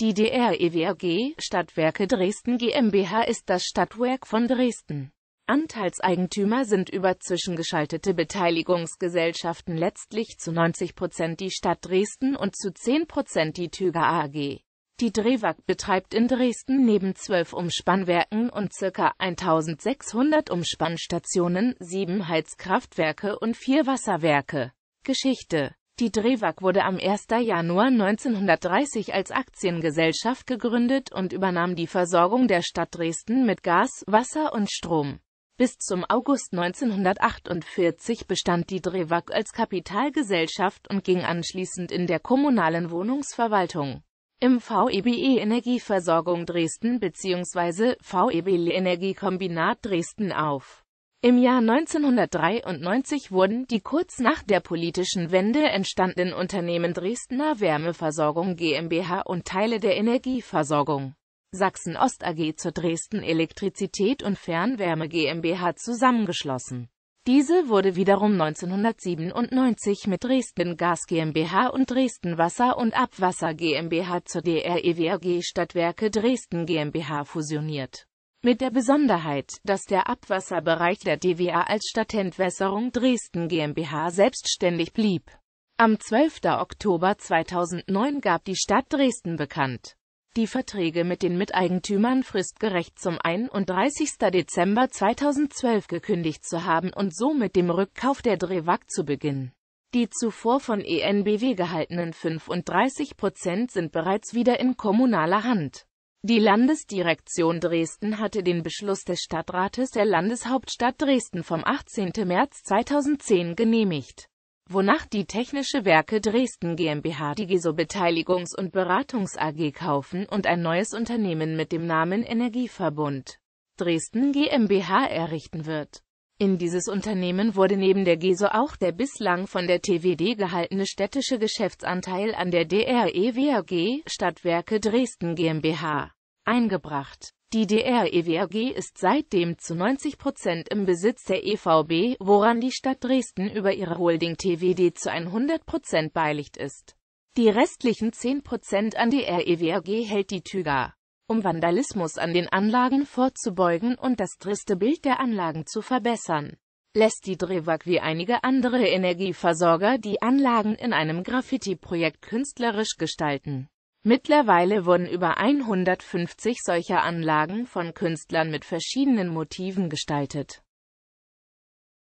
Die DREWRG Stadtwerke Dresden GmbH ist das Stadtwerk von Dresden. Anteilseigentümer sind über zwischengeschaltete Beteiligungsgesellschaften letztlich zu 90 Prozent die Stadt Dresden und zu 10 Prozent die Tüger AG. Die Drehwag betreibt in Dresden neben zwölf Umspannwerken und ca. 1600 Umspannstationen sieben Heizkraftwerke und vier Wasserwerke. Geschichte die Drewag wurde am 1. Januar 1930 als Aktiengesellschaft gegründet und übernahm die Versorgung der Stadt Dresden mit Gas, Wasser und Strom. Bis zum August 1948 bestand die Drewag als Kapitalgesellschaft und ging anschließend in der kommunalen Wohnungsverwaltung. Im VEBE e Energieversorgung Dresden bzw. VEBE Energiekombinat Dresden auf im Jahr 1993 wurden die kurz nach der politischen Wende entstandenen Unternehmen Dresdner Wärmeversorgung GmbH und Teile der Energieversorgung Sachsen-Ost AG zur Dresden Elektrizität und Fernwärme GmbH zusammengeschlossen. Diese wurde wiederum 1997 mit Dresden Gas GmbH und Dresden Wasser und Abwasser GmbH zur DREWAG Stadtwerke Dresden GmbH fusioniert mit der Besonderheit, dass der Abwasserbereich der DWA als Stadtentwässerung Dresden GmbH selbstständig blieb. Am 12. Oktober 2009 gab die Stadt Dresden bekannt, die Verträge mit den Miteigentümern fristgerecht zum 31. Dezember 2012 gekündigt zu haben und so mit dem Rückkauf der Drewag zu beginnen. Die zuvor von ENBW gehaltenen 35 Prozent sind bereits wieder in kommunaler Hand. Die Landesdirektion Dresden hatte den Beschluss des Stadtrates der Landeshauptstadt Dresden vom 18. März 2010 genehmigt, wonach die Technische Werke Dresden GmbH die GESO Beteiligungs- und Beratungs AG kaufen und ein neues Unternehmen mit dem Namen Energieverbund Dresden GmbH errichten wird in dieses Unternehmen wurde neben der GESO auch der bislang von der TWD gehaltene städtische Geschäftsanteil an der DREWAG Stadtwerke Dresden GmbH eingebracht. Die DREWAG ist seitdem zu 90 Prozent im Besitz der EVB, woran die Stadt Dresden über ihre Holding TWD zu 100 Prozent beilicht ist. Die restlichen 10 Prozent an die REWAG hält die Tüger um Vandalismus an den Anlagen vorzubeugen und das triste Bild der Anlagen zu verbessern lässt die Drewag wie einige andere Energieversorger die Anlagen in einem Graffiti-Projekt künstlerisch gestalten. Mittlerweile wurden über 150 solcher Anlagen von Künstlern mit verschiedenen Motiven gestaltet.